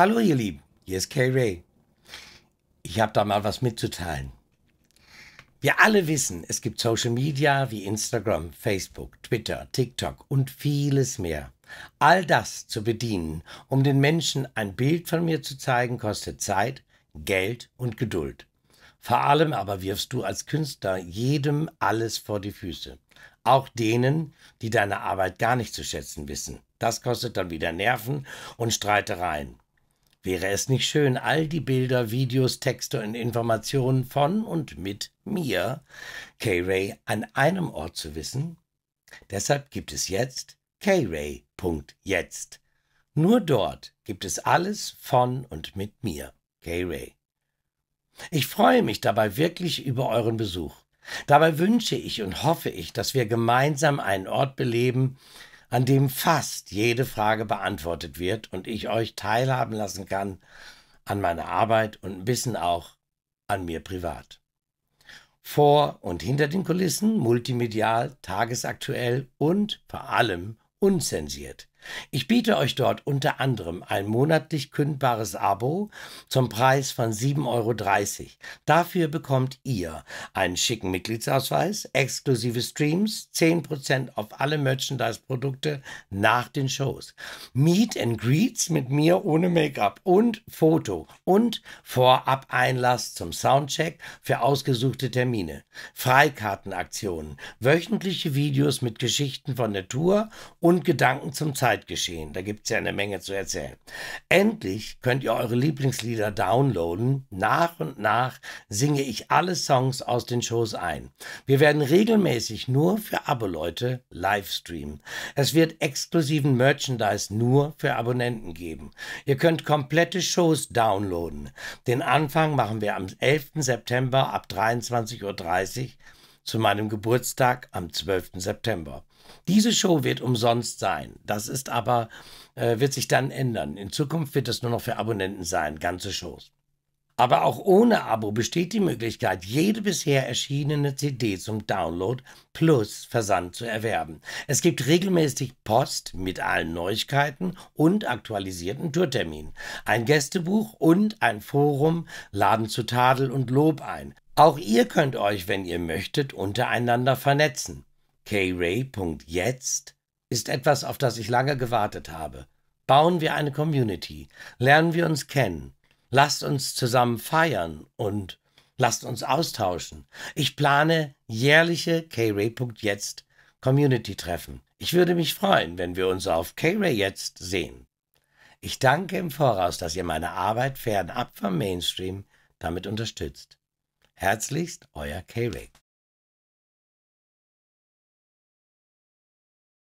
Hallo ihr Lieben, hier ist Kay Ray. Ich habe da mal was mitzuteilen. Wir alle wissen, es gibt Social Media wie Instagram, Facebook, Twitter, TikTok und vieles mehr. All das zu bedienen, um den Menschen ein Bild von mir zu zeigen, kostet Zeit, Geld und Geduld. Vor allem aber wirfst du als Künstler jedem alles vor die Füße. Auch denen, die deine Arbeit gar nicht zu schätzen wissen. Das kostet dann wieder Nerven und Streitereien. Wäre es nicht schön, all die Bilder, Videos, Texte und Informationen von und mit mir, K-Ray, an einem Ort zu wissen? Deshalb gibt es jetzt k-ray.jetzt. Nur dort gibt es alles von und mit mir, K-Ray. Ich freue mich dabei wirklich über euren Besuch. Dabei wünsche ich und hoffe ich, dass wir gemeinsam einen Ort beleben, an dem fast jede Frage beantwortet wird und ich euch teilhaben lassen kann an meiner Arbeit und ein bisschen auch an mir privat. Vor und hinter den Kulissen, multimedial, tagesaktuell und vor allem unzensiert. Ich biete euch dort unter anderem ein monatlich kündbares Abo zum Preis von 7,30 Euro. Dafür bekommt ihr einen schicken Mitgliedsausweis, exklusive Streams, 10% auf alle Merchandise-Produkte nach den Shows, Meet and Greets mit mir ohne Make-up und Foto und Vorab-Einlass zum Soundcheck für ausgesuchte Termine, Freikartenaktionen, wöchentliche Videos mit Geschichten von der Tour und Gedanken zum Zeitpunkt Zeitgeschehen. Da gibt es ja eine Menge zu erzählen. Endlich könnt ihr eure Lieblingslieder downloaden. Nach und nach singe ich alle Songs aus den Shows ein. Wir werden regelmäßig nur für Abo-Leute live streamen. Es wird exklusiven Merchandise nur für Abonnenten geben. Ihr könnt komplette Shows downloaden. Den Anfang machen wir am 11. September ab 23.30 Uhr zu meinem Geburtstag am 12. September. Diese Show wird umsonst sein. Das ist aber, äh, wird sich dann ändern. In Zukunft wird es nur noch für Abonnenten sein, ganze Shows. Aber auch ohne Abo besteht die Möglichkeit, jede bisher erschienene CD zum Download plus Versand zu erwerben. Es gibt regelmäßig Post mit allen Neuigkeiten und aktualisierten Tourterminen, ein Gästebuch und ein Forum laden zu Tadel und Lob ein. Auch ihr könnt euch, wenn ihr möchtet, untereinander vernetzen. kray.jetzt ist etwas, auf das ich lange gewartet habe. Bauen wir eine Community, lernen wir uns kennen, lasst uns zusammen feiern und lasst uns austauschen. Ich plane jährliche kray.jetzt Community-Treffen. Ich würde mich freuen, wenn wir uns auf K-Ray jetzt sehen. Ich danke im Voraus, dass ihr meine Arbeit fernab vom Mainstream damit unterstützt. Herzlichst, euer K-Ray.